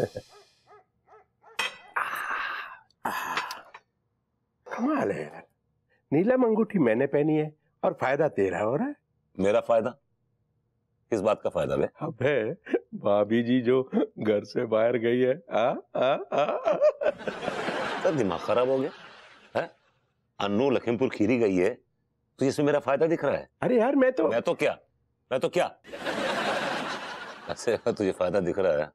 Ah. कमाल है यार नीलम अंगूठी मैंने पहनी है और फायदा तेरा हो रहा है मेरा फायदा किस बात का फायदा अबे भाभी जी जो घर से बाहर गई है आ, आ, आ, आ। तो दिमाग खराब हो गया है अन्नू लखीमपुर खीरी गई है तो इसमें मेरा फायदा दिख रहा है अरे यार मैं तो मैं तो क्या मैं तो क्या अच्छा, तुझे फायदा दिख रहा है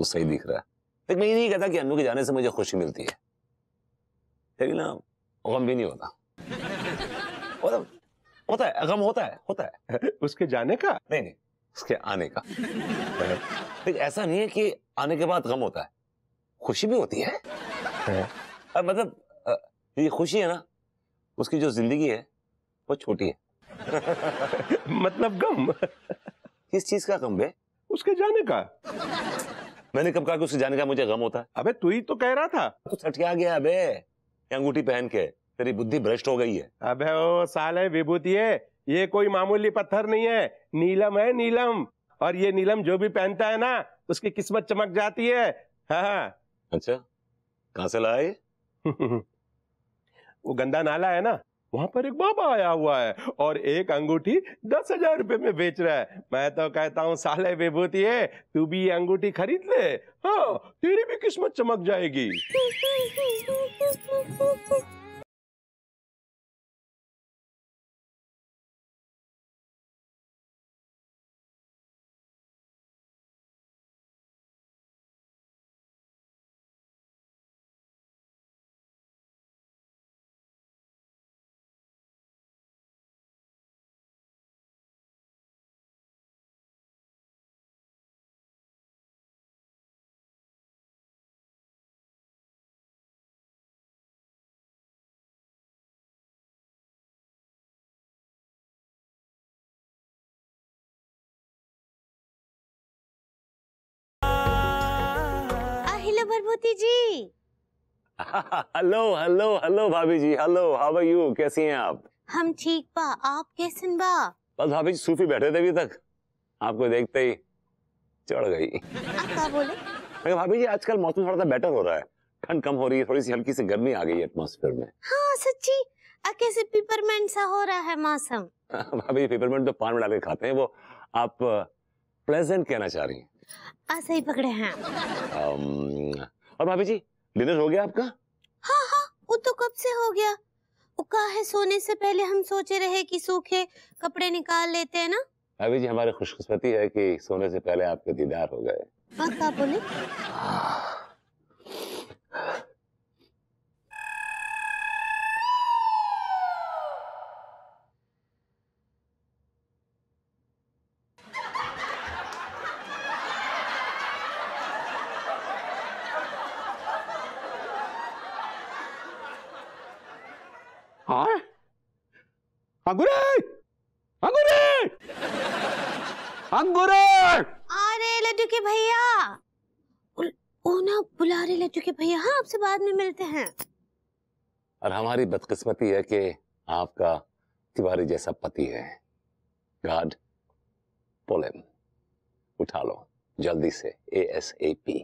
वो सही दिख रहा है लेकिन मैं ये नहीं कहता कि अनु के जाने से मुझे खुशी मिलती है लेकिन ना गम भी नहीं होता होता होता है गम होता है होता है उसके जाने का नहीं नहीं उसके आने का ऐसा नहीं है कि आने के बाद गम होता है खुशी भी होती है, अब मतलब ये खुशी है ना उसकी जो जिंदगी है वो छोटी है मतलब गम किस चीज का गम है उसके जाने का मैंने कब कहा कि उसे जाने का मुझे गम होता है अबे तू ही तो कह रहा था तो सठिया गया अबे अंगूठी पहन के तेरी बुद्धि भ्रष्ट हो गई है अबे ओ साले विभूति है ये कोई मामूली पत्थर नहीं है नीलम है नीलम और ये नीलम जो भी पहनता है ना उसकी किस्मत चमक जाती है हाँ।, हाँ। अच्छा कहा से लाए वो गंदा नाला है ना वहां पर एक बाबा आया हुआ है और एक अंगूठी दस हजार रुपए में बेच रहा है मैं तो कहता हूँ साले विभूति है तू भी ये अंगूठी खरीद ले हाँ तेरी भी किस्मत चमक जाएगी Maruti ji hello hello hello भाभी जी हेलो हाउ आर यू कैसी हैं आप हम ठीक बा आप कैसे बा बस भाभी जी सूफी बैठे थे अभी तक आपको देखते ही चढ़ गई क्या बोले मैं भाभी जी आजकल मौसम थोड़ा सा बेटर हो रहा है ठंड कम हो रही है थोड़ी सी हल्की सी गर्मी आ गई है एटमोसफेयर में हाँ सच्ची कैसे पेपरमेंट सा हो रहा है मौसम भाभी जी पेपरमेंट तो पान में डाल के खाते हैं वो आप प्लेजेंट कहना चाह रही हैं सही पकड़े हैं um, और भाभी जी डिनर हो गया आपका हाँ हाँ वो तो कब से हो गया कहा है सोने से पहले हम सोचे रहे कि सूखे कपड़े निकाल लेते हैं ना भाभी जी हमारी खुशकिस्मती है कि सोने से पहले आपके दीदार हो गए बोले हाँ? अरे लड्डू के भैया बुला रहे लड्डू के भैया हाँ आपसे बाद में मिलते हैं और हमारी बदकिस्मती है कि आपका तिवारी जैसा पति है गार्ड पोलेम उठा लो जल्दी से ए एस ए पी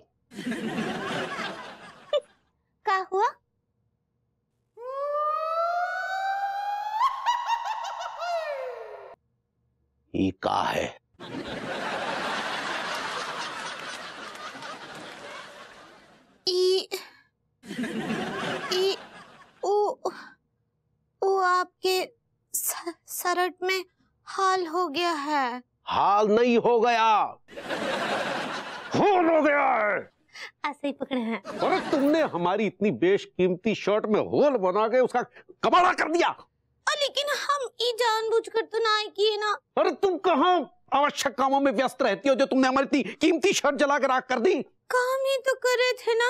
ये का है सरट में हाल हो गया है हाल नहीं हो गया होल हो गया है ऐसे ही पकड़े हैं और तुमने हमारी इतनी बेशकीमती शर्ट में होल बना के उसका कबाड़ा कर दिया ये जानबूझकर तो ना किए ना अरे तुम कहाँ आवश्यक कामों में व्यस्त रहती हो जो तुमने हमारी कीमती शर्ट जला कर आग कर दी काम ही तो कर रहे थे ना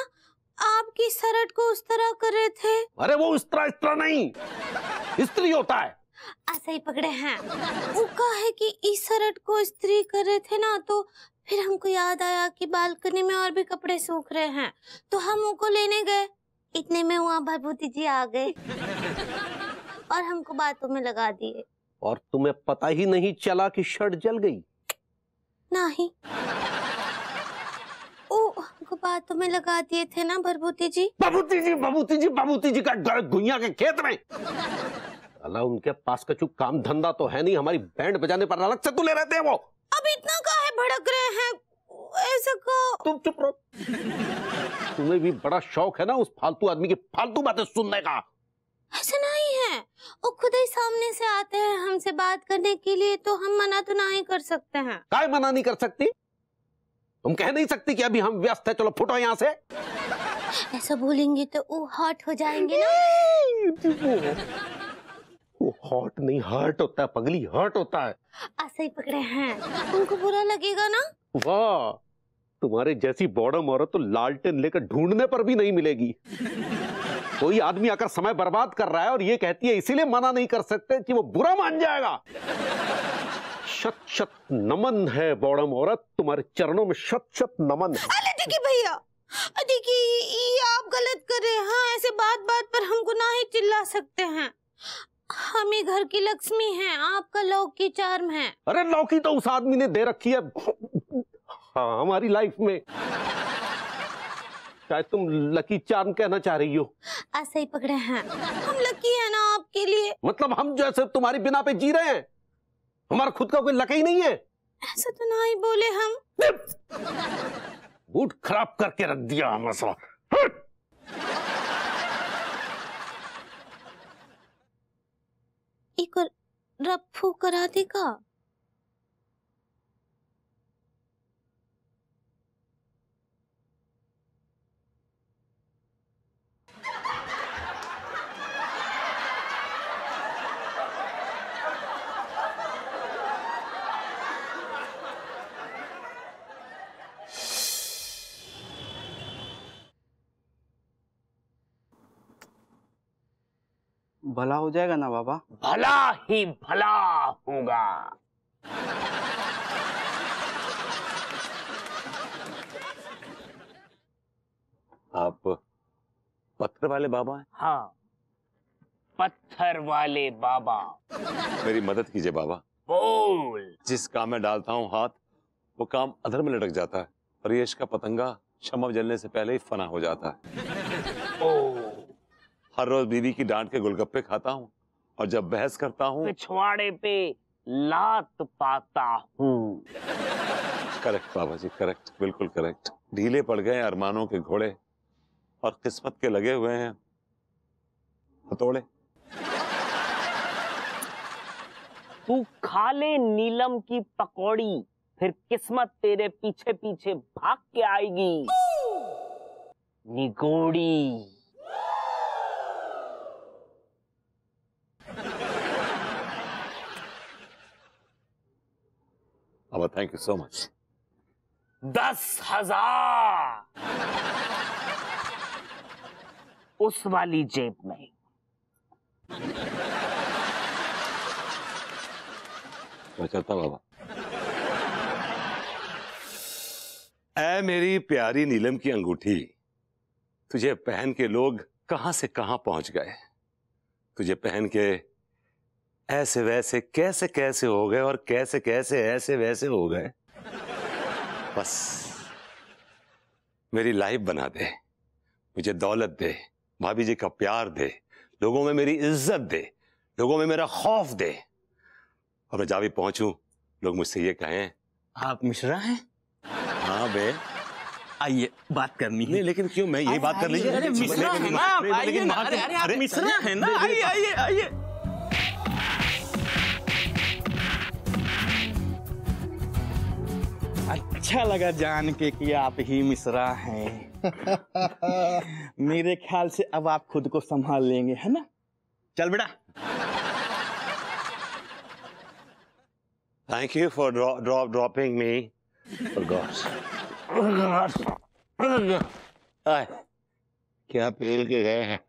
आपकी शर्ट को उस तरह कर रहे थे अरे वो उस तरह इस तरह नहीं स्त्री होता है ऐसा ही पकड़े हैं वो कहा है कि इस शर्ट को स्त्री कर रहे थे ना तो फिर हमको याद आया कि बालकनी में और भी कपड़े सूख रहे हैं तो हम उनको लेने गए इतने में वहाँ भरभूति जी आ गए और हमको बातों में लगा दिए और तुम्हें पता ही नहीं चला कि शर्ट जल गई नहीं ओ हमको बातों में लगा दिए थे ना भरभूति जी भभूति जी भभूति जी भभूति जी का डर गुइया के खेत में अल्लाह उनके पास कछु काम धंधा तो है नहीं हमारी बैंड बजाने पर अलग से तू ले रहते हैं वो अब इतना का है भड़क रहे हैं ऐसा का तुम चुप रहो तुम्हें भी बड़ा शौक है ना उस फालतू आदमी की फालतू बातें सुनने का ऐसे हमसे बात करने के लिए तो हम मना तो ना ही कर सकते हैं काय मना नहीं कर सकती तुम कह नहीं सकती कि अभी हम व्यस्त है चलो फुटो यहाँ से ऐसा बोलेंगे तो वो हॉट हो जाएंगे ना वो हॉट नहीं हर्ट होता है पगली हर्ट होता है ऐसे ही पकड़े हैं उनको बुरा लगेगा ना वाह तुम्हारे जैसी बॉडम औरत तो लालटेन लेकर ढूंढने पर भी नहीं मिलेगी कोई तो आदमी आकर समय बर्बाद कर रहा है और ये कहती है इसीलिए मना नहीं कर सकते कि वो बुरा मान जाएगा शत शत नमन है बौड़म औरत तुम्हारे चरणों में शत शत नमन है भैया देखिए आप गलत कर रहे हैं हाँ, ऐसे बात बात पर हम गुना ही चिल्ला सकते हैं हम ही घर की लक्ष्मी हैं आपका लौकी चार्म है अरे लौकी तो उस आदमी ने दे रखी है हाँ हमारी लाइफ में शायद तुम लकी चार्म कहना चाह रही हो ऐसा ही पकड़े हैं हम लकी है ना आपके लिए मतलब हम जैसे तुम्हारी बिना पे जी रहे हैं हमारा खुद का कोई लक ही नहीं है ऐसा तो ना ही बोले हम बूट खराब करके रख दिया हम एक और रफू करा देगा भला हो जाएगा ना बाबा भला ही भला होगा आप पत्थर वाले बाबा हैं हाँ पत्थर वाले बाबा मेरी मदद कीजिए बाबा बोल जिस काम में डालता हूँ हाथ वो काम अधर में लटक जाता है परेश का पतंगा क्षमा जलने से पहले ही फना हो जाता है हर रोज बीवी की डांट के गोलगप्पे खाता हूँ और जब बहस करता हूँ पिछवाड़े पे लात पाता हूँ करेक्ट बाबा जी करेक्ट बिल्कुल करेक्ट ढीले पड़ गए अरमानों के घोड़े और किस्मत के लगे हुए हैं हथोड़े तू खा ले नीलम की पकौड़ी फिर किस्मत तेरे पीछे पीछे भाग के आएगी निगोड़ी थैंक यू सो मच दस हजार उस वाली जेब में चलता बाबा ऐ मेरी प्यारी नीलम की अंगूठी तुझे पहन के लोग कहां से कहां पहुंच गए तुझे पहन के ऐसे वैसे कैसे कैसे हो गए और कैसे कैसे ऐसे वैसे हो गए बस मेरी लाइफ बना दे मुझे दौलत दे भाभी जी का प्यार दे लोगों में मेरी इज्जत दे लोगों में मेरा खौफ दे और मैं जा भी पहुंचू लोग मुझसे ये कहें आप मिश्रा हैं हाँ बे आइए बात करनी है लेकिन क्यों मैं यही बात कर लीजिए अरे मिश्रा है ना आइए आइए आइए अच्छा लगा जान के कि आप ही मिश्रा हैं मेरे ख्याल से अब आप खुद को संभाल लेंगे है ना चल बेटा thank you for drop dropping me क्या पेल के गए हैं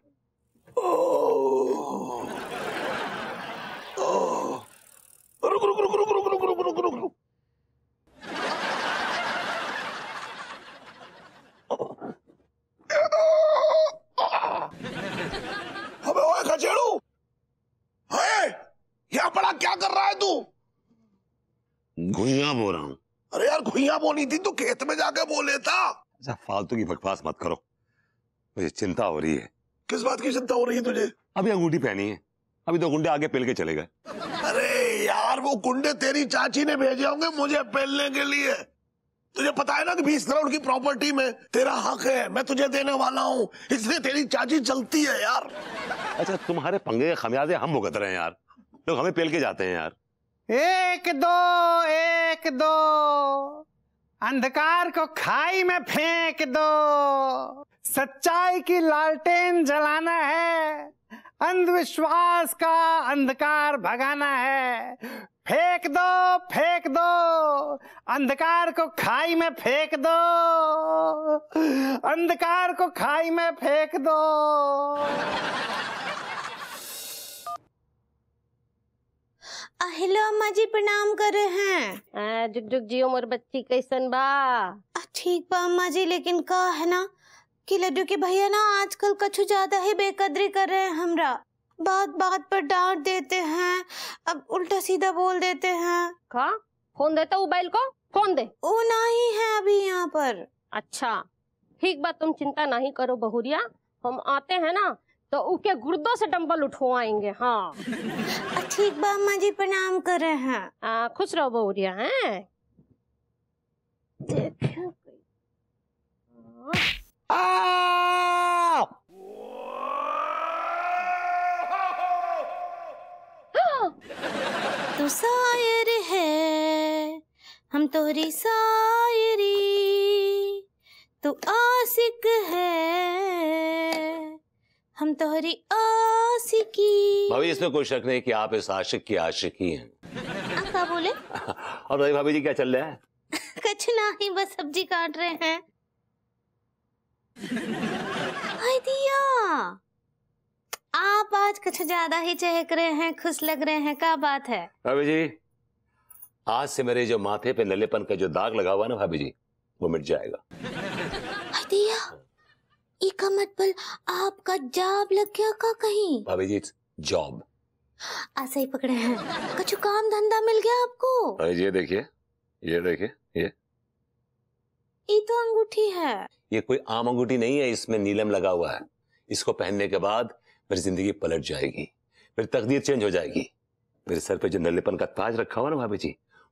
के बोले था अच्छा फालतू की बकवास मत करो मुझे चिंता हो रही है किस बात की चिंता हो रही है तुझे अभी अंगूठी पहनी है अभी तो गुंडे आगे पेल के चले गए अरे यार वो गुंडे तेरी चाची ने भेजे होंगे मुझे पेलने के लिए तुझे पता है ना कि बीस करोड़ की प्रॉपर्टी में तेरा हक है मैं तुझे देने वाला हूँ इसलिए तेरी चाची चलती है यार अच्छा तुम्हारे पंगे खमियाजे हम भुगत रहे हैं यार लोग हमें पेल के जाते हैं यार एक दो एक दो अंधकार को खाई में फेंक दो सच्चाई की लालटेन जलाना है अंधविश्वास का अंधकार भगाना है फेंक दो फेंक दो अंधकार को खाई में फेंक दो अंधकार को खाई में फेंक दो हेलो अम्मा जी प्रणाम करे हैं जुग जुग जियो मोर बच्ची कैसन बा ठीक बा अम्मा जी लेकिन का है ना कि लड्डू के भैया ना आजकल कछु ज्यादा ही बेकदरी कर रहे हैं हमरा बात बात पर डांट देते हैं अब उल्टा सीधा बोल देते हैं का फोन देता तो मोबाइल को फोन दे वो नहीं है अभी यहाँ पर अच्छा ठीक बात तुम चिंता नहीं करो बहुरिया हम आते हैं ना तो उसके गुर्दो से डम्बल उठवाएंगे हाँ ठीक बा अम्मा जी प्रणाम कर रहे हैं आ, खुश रहो बहुरिया है तू शायर है हम तोरी शायरी तू आशिक है हम तोहरी आशिकी भाभी इसमें कोई शक नहीं कि आप इस आशिक की आशिकी हैं आप क्या बोले और भाई भाभी जी क्या चल रहा है कुछ ना ही बस सब्जी काट रहे हैं दिया आप आज कुछ ज्यादा ही चहक रहे हैं खुश लग रहे हैं क्या बात है भाभी जी आज से मेरे जो माथे पे नलेपन का जो दाग लगा हुआ ना भाभी जी वो मिट जाएगा दिया पल आपका जॉब लग गया का कहीं भाभी जी जॉब ऐसा ही पकड़े हैं कुछ काम धंधा मिल गया आपको ये देखिए ये देखिए ये ये तो अंगूठी है ये कोई आम अंगूठी नहीं है इसमें नीलम लगा हुआ है इसको पहनने के बाद मेरी जिंदगी पलट जाएगी मेरी तकदीर चेंज हो जाएगी मेरे सर पे जो नल्लेपन का ताज रखा हुआ ना भाभी जी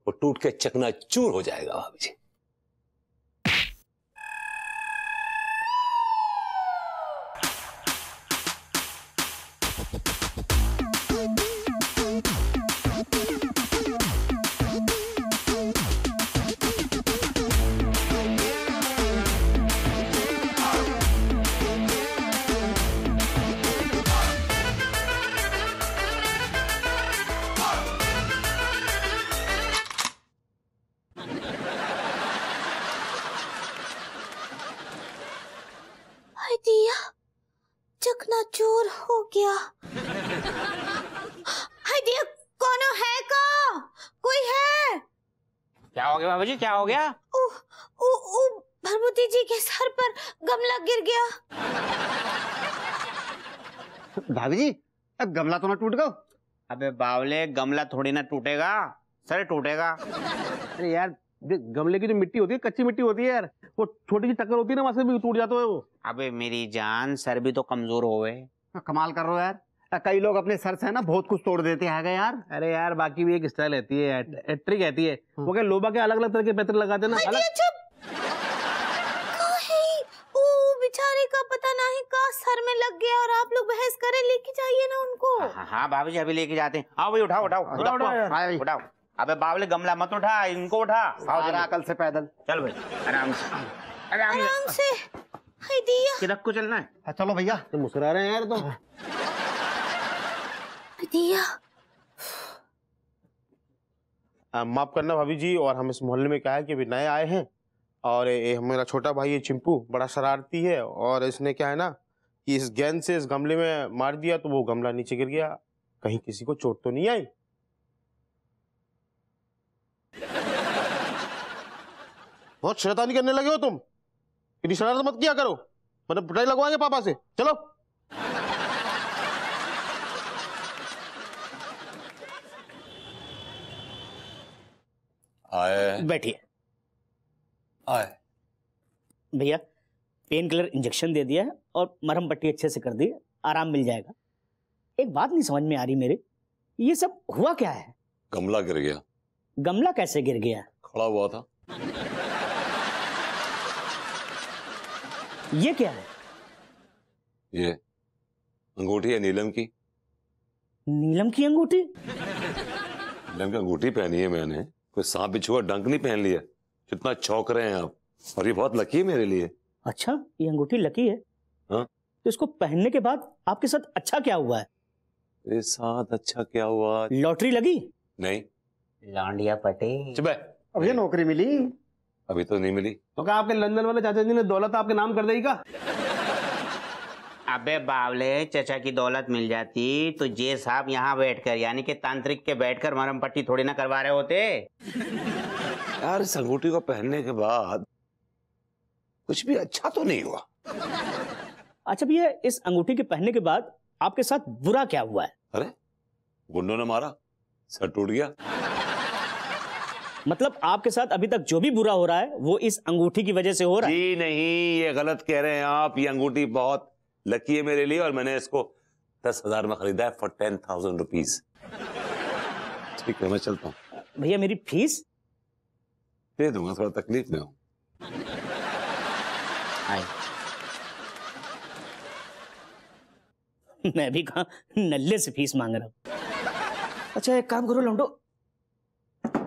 वो टूट के चकना चूर हो जाएगा भाभी जी क्या हो गया बाबा जी क्या हो गया ओ, ओ, ओ, जी के सर पर गमला गिर गया भाभी जी अब गमला तो ना टूट गो अबे बावले गमला थोड़ी ना टूटेगा सर टूटेगा अरे यार गमले की जो मिट्टी होती है कच्ची मिट्टी होती है यार वो छोटी सी टक्कर होती है ना वहां से भी टूट जाता है वो अबे मेरी जान सर भी तो कमजोर हो गए हाँ, कमाल कर रहे हो यार कई लोग अपने सर से है ना बहुत कुछ तोड़ देते हैं यार अरे यार बाकी भी एक स्टाइल रहती है एट्री हाँ। कहती है हाँ। वो क्या लोबा के अलग अलग तरह के पैतरे लगाते ना अलग बेचारे का पता नहीं का सर में लग गया और आप लोग बहस करें लेके जाइए ना उनको हाँ, हाँ भाभी जी अभी लेके जाते हैं आओ भाई उठाओ उठाओ उठाओ उठाओ, अबे बावले गमला मत उठा इनको उठा आओ कल से पैदल चल भाई आराम से आराम से को चलना है चलो भैया तुम मुस्कुरा रहे हैं यार तो कर दिया माफ करना भाभी जी और हम इस मोहल्ले में क्या है कि अभी नए आए हैं और ये मेरा छोटा भाई है चिंपू बड़ा शरारती है और इसने क्या है ना कि इस गेंद से इस गमले में मार दिया तो वो गमला नीचे गिर गया कहीं किसी को चोट तो नहीं आई बहुत शैतानी करने लगे हो तुम इतनी शरारत मत किया करो मतलब पिटाई लगवाएंगे पापा से चलो आए बैठिए आए भैया पेन किलर इंजेक्शन दे दिया और मरहम पट्टी अच्छे से कर दी आराम मिल जाएगा एक बात नहीं समझ में आ रही मेरे ये सब हुआ क्या है गमला गिर गया गमला कैसे गिर गया खड़ा हुआ था ये क्या है ये अंगूठी है नीलम की नीलम की अंगूठी नीलम की अंगूठी पहनी है मैंने कोई सांप बिछुआ डंक नहीं पहन लिया कितना चौक रहे हैं आप और ये बहुत लकी है मेरे लिए अच्छा ये अंगूठी लकी है हा? तो इसको पहनने के बाद आपके साथ अच्छा क्या हुआ है मेरे साथ अच्छा क्या हुआ लॉटरी लगी नहीं लांडिया पटे चुपे अब ये नौकरी मिली अभी तो नहीं मिली तो क्या आपके लंदन वाले चाचा जी ने दौलत आपके नाम कर देगा अबे बावले चचा की दौलत मिल जाती तो जे साहब यहाँ बैठकर यानी कि तांत्रिक के बैठकर मरम पट्टी थोड़ी ना करवा रहे होते यार संगूठी को पहनने के बाद कुछ भी अच्छा तो नहीं हुआ अच्छा भैया इस अंगूठी के पहनने के बाद आपके साथ बुरा क्या हुआ है अरे गुंडों ने मारा सर टूट गया मतलब आपके साथ अभी तक जो भी बुरा हो रहा है वो इस अंगूठी की वजह से हो रहा है जी नहीं ये गलत कह रहे हैं आप ये अंगूठी बहुत लकी है मेरे लिए और मैंने इसको दस हजार में खरीदा है फॉर टेन थाउजेंड रुपीज ठीक है मैं चलता हूँ भैया मेरी फीस दे दूंगा थोड़ा तकलीफ में हूँ मैं भी कहा नल्ले से फीस मांग रहा हूँ अच्छा एक काम करो लौंडो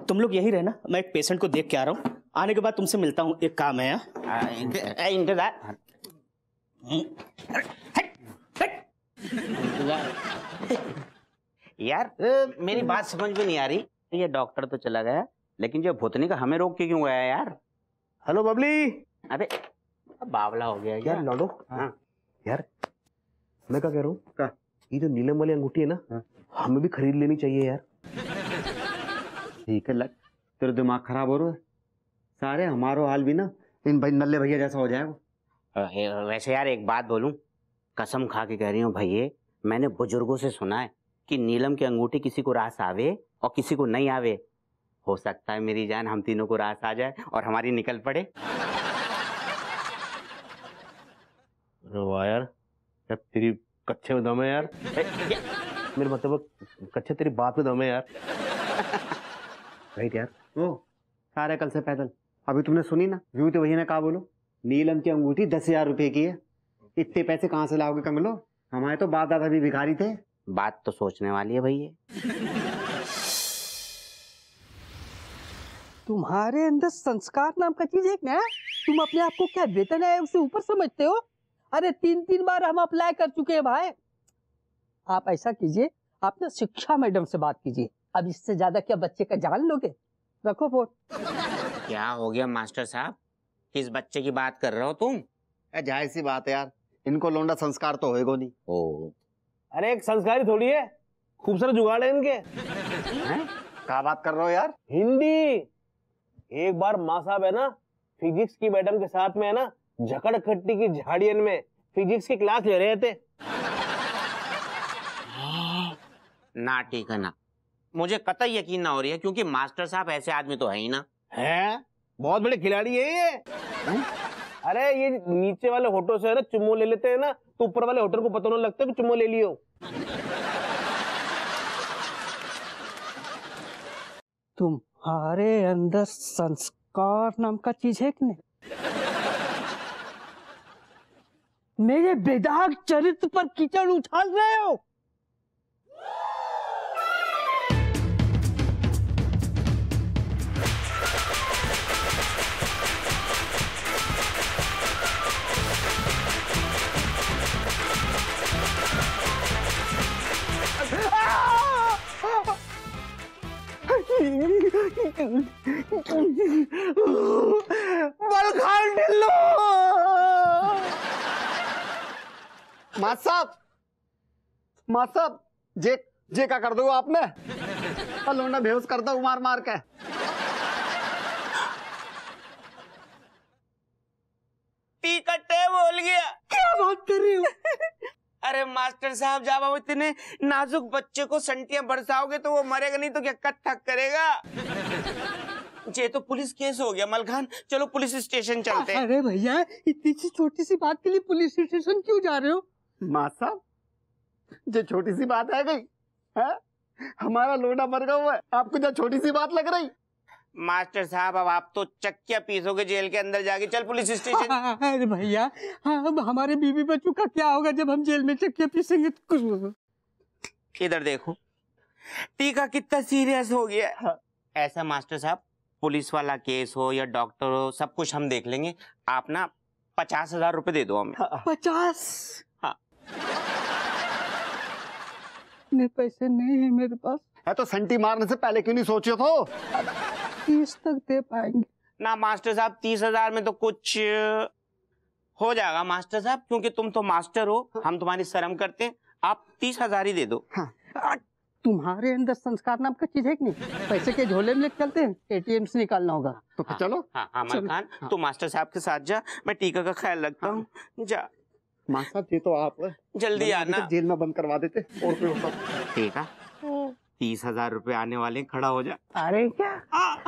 तुम लोग यही रहना मैं एक पेशेंट को देख के आ रहा हूँ आने के बाद तुमसे मिलता हूँ एक काम है यार हाँ? हाँ, इंतजार हाँ। यार मेरी बात समझ में नहीं आ रही ये डॉक्टर तो चला गया लेकिन जो भूतनी का हमें रोक के क्यों गया यार हेलो बबली अरे बावला हो गया यार लौटो हाँ।, हाँ यार मैं क्या कह रहा हूँ हाँ। ये जो नीलम वाली अंगूठी है ना हाँ? हमें भी खरीद लेनी चाहिए यार ठीक है लग तेरा दिमाग खराब हो रहा है सारे हमारो हाल भी ना इन भाई नल्ले भैया जैसा हो जाएगा वैसे यार एक बात बोलूं कसम खा के कह रही हूँ भैया मैंने बुजुर्गों से सुना है कि नीलम की अंगूठी किसी को रास आवे और किसी को नहीं आवे हो सकता है मेरी जान हम तीनों को रास आ जाए और हमारी निकल पड़े यार यार तेरी कच्चे में दम है यार मेरे मतलब कच्चे तेरी बात में दम है यार राइट यार वो सारे कल से पैदल अभी तुमने सुनी ना व्यू तो वही ने कहा बोलो नीलम की अंगूठी दस हजार रुपए की है इतने पैसे कहाँ से लाओगे कंगलो हमारे तो बाप दादा भी भिखारी थे बात तो सोचने वाली है भैया तुम्हारे अंदर संस्कार नाम का चीज है क्या तुम अपने आप को क्या वेतन है उसे ऊपर समझते हो अरे तीन तीन बार हम अप्लाई कर चुके हैं भाई आप ऐसा कीजिए आप ना शिक्षा मैडम से बात कीजिए अब इससे ज्यादा क्या बच्चे का जान लोगे रखो फोन क्या हो गया मास्टर साहब किस बच्चे की बात कर रहे हो तुम जाहिर सी बात है यार इनको लोंडा संस्कार तो होएगा नहीं ओ अरे एक संस्कार ही थोड़ी है खूबसूरत जुगाड़ है इनके कहा बात कर रहे हो यार हिंदी एक बार माँ साहब है ना फिजिक्स की मैडम के साथ में है ना झकड़ खट्टी की झाड़ियन में फिजिक्स की क्लास ले रहे थे ना ठीक है ना मुझे कतई यकीन ना हो रही है क्योंकि मास्टर साहब ऐसे आदमी तो है ही ना है बहुत बड़े खिलाड़ी है ये हम्म? अरे ये नीचे वाले होटल से ना चुम्मो ले लेते हैं ना तो ऊपर वाले होटल को पता होने लगता है कि चुम्मो ले लियो तुम्हारे अंदर संस्कार नाम का चीज है कि नहीं मेरे बेदाग चरित्र पर कीचड़ उछाल रहे हो बलखान ढिल्लो साहब साहब जे जे का कर दो आपने लोना बेहोस कर दो मार मार के पी कट्टे बोल गया क्या बात कर रही हूं अरे मास्टर साहब जब आप इतने नाजुक बच्चे को संटियां बरसाओगे तो वो मरेगा नहीं तो क्या कत्थक करेगा जे तो पुलिस केस हो गया मलखान चलो पुलिस स्टेशन चलते हैं अरे भैया इतनी सी छोटी सी बात के लिए पुलिस स्टेशन क्यों जा रहे हो माँ साहब जो छोटी सी बात आ गई है हमारा लोडा मर गया हुआ है आपको जो छोटी सी बात लग रही मास्टर साहब अब आप तो चक्किया पीसोगे जेल के अंदर जाके चल पुलिस स्टेशन हाँ, हाँ, अरे भैया हाँ, अब हमारे बीबी बच्चों का क्या होगा जब हम जेल में चक्किया पीसेंगे कुछ इधर देखो टीका कितना सीरियस हो गया ऐसा मास्टर साहब पुलिस वाला केस हो या डॉक्टर हो सब कुछ हम देख लेंगे आप ना पचास हजार रुपए दे दो हमें हाँ। पचास हाँ पैसे नहीं है मेरे पास है तो संटी मारने से पहले क्यों नहीं सोचे तो तीस तक दे पाएंगे ना मास्टर साहब तीस हजार में तो कुछ हो जाएगा मास्टर साहब क्योंकि तुम तो मास्टर हो हाँ। हम तुम्हारी शर्म करते हैं आप तीस हजार ही दे दो हाँ, तुम्हारे अंदर संस्कार नाम का चीज है कि नहीं पैसे के झोले में लेकर चलते हैं एटीएम से निकालना होगा हाँ, तो हाँ, चलो हाँ, हाँ, चलो, खान हाँ, तो मास्टर साहब के साथ जा मैं टीका का ख्याल रखता हूँ हाँ। जा मास्टर ये तो आप जल्दी आना जेल में बंद करवा देते और कोई होता ठीक है तीस हजार रुपए आने वाले खड़ा हो जा अरे क्या हाँ।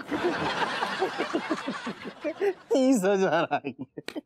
तीस हजार आएंगे